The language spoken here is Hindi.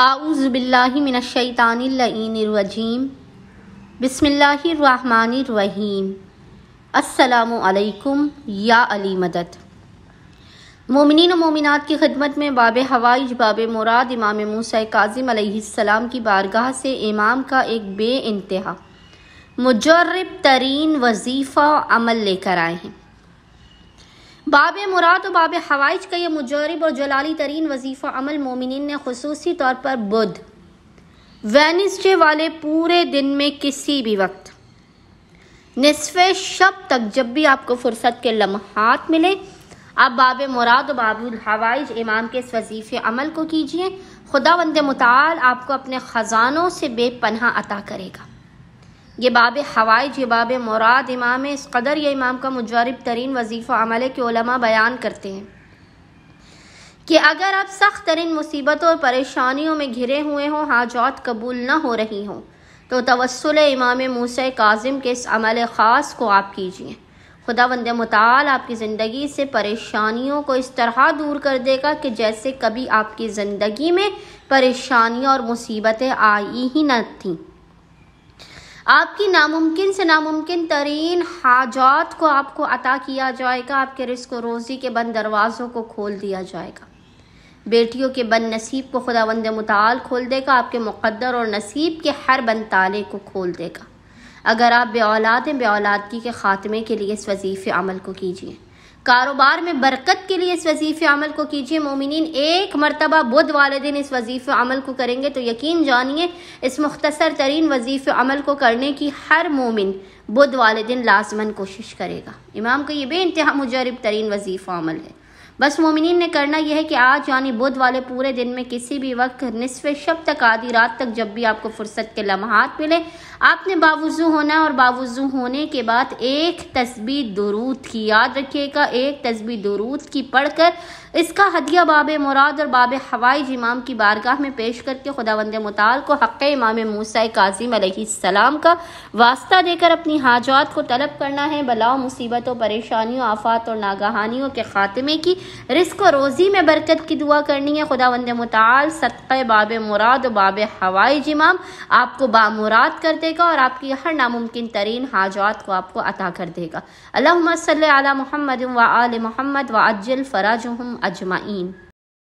आउज़बिल्लिमिनशैतानरजीम बसमीम असलकुम या अली मदद मोमिन मोमिनात की खदमत में बाब हवाइज बाब मुराद इमाम मूसा काजिम अलैहिस्सलाम की बारगाह से इमाम का एक बे इंतहा मुजरब तरीन वजीफ़ा अमल लेकर आए हैं बाब मुराद और बाब हवाइज का यह मुजरब और जलाली तरीन वजीफ़ा अमल मोमिन ने खसूसी तौर पर बुध वेनसडे वाले पूरे दिन में किसी भी वक्त नसफ़ शब तक जब भी आपको फुर्सत के लम्हात मिले आप बाब मुराद बाबुल हवाइज इमाम के इस वजीफ़ अमल को कीजिए खुदा बंद मताल आपको अपने ख़जानों से बेपनाह अता करेगा ये बाब हवाइज ये बाब मुराद इमाम इस कदर यह इमाम का मुजरब तरीन वजीफ़ा अमल के उलमा बयान करते हैं कि अगर आप सख्त तरीन मुसीबतों और परेशानियों में घिरे हुए हों हाजात कबूल न हो रही हों तो तवसल इमाम मूस काजिम के इस अमल ख़ास को आप कीजिए खुदा वंद मताल आपकी ज़िंदगी से परेशानियों को इस तरह दूर कर देगा कि जैसे कभी आपकी ज़िंदगी में परेशानियाँ और मुसीबतें आई ही न थीं आपकी नामुमकिन से नामुमकिन तरीन हाजात को आपको अता किया जाएगा आपके रिस्क रोज़ी के बंद दरवाज़ों को खोल दिया जाएगा बेटियों के बन नसीब को खुदा बंद मताल खोल देगा आपके मुकद्दर और नसीब के हर बन ताले को खोल देगा अगर आप बे औलाद हैं बे औलादगी के ख़ात्मे के लिए इस वजीफ़ अमल को कीजिए कारोबार में बरकत के लिए इस वजीफ़ अमल को कीजिए मोमिन एक मरतबा बुध वाले दिन इस वजीफ़ अमल को करेंगे तो यकीन जानिए इस मुख्तसर तरीन वजीफ़ अमल को करने की हर मोमिन बुध वाले दिन लाजमन कोशिश करेगा इमाम का ये बे इंतहा मुजरब तरीन वजीफ़ अमल है बस मोमिन ने करना यह है कि आज यानी बुध वाले पूरे दिन में किसी भी वक्त निसफ शब तक आधी रात तक जब भी आपको फुर्सत के लम्हात मिले आपने बावजू होना है और बावजू होने के बाद एक तस्बी दरूद की याद रखिएगा एक तस्बी दरूद की पढ़कर इसका हदिया बाब मुराद और बाब हवाई इमाम की बारगाह में पेश करके खुदा वंद मताल को हक़ इमाम मूसा काजिम सलाम का वास्ता देकर अपनी हाजात को तलब करना है बलाओ मुसीबतों परेशानियों आफात और नागहानियों के ख़ात्मे की रिस्क और रोज़ी में बरकत की दुआ करनी है खुदा वंद मताल सदक़ बाब मुराद बाब हवाई जिमाम आपको बामुराद कर देगा और आपकी हर नामुमकिन तरीन हाजात को आपको अता कर देगा अल्लाह सल अला महमद व आल महमद व अजल फराज अजमाइन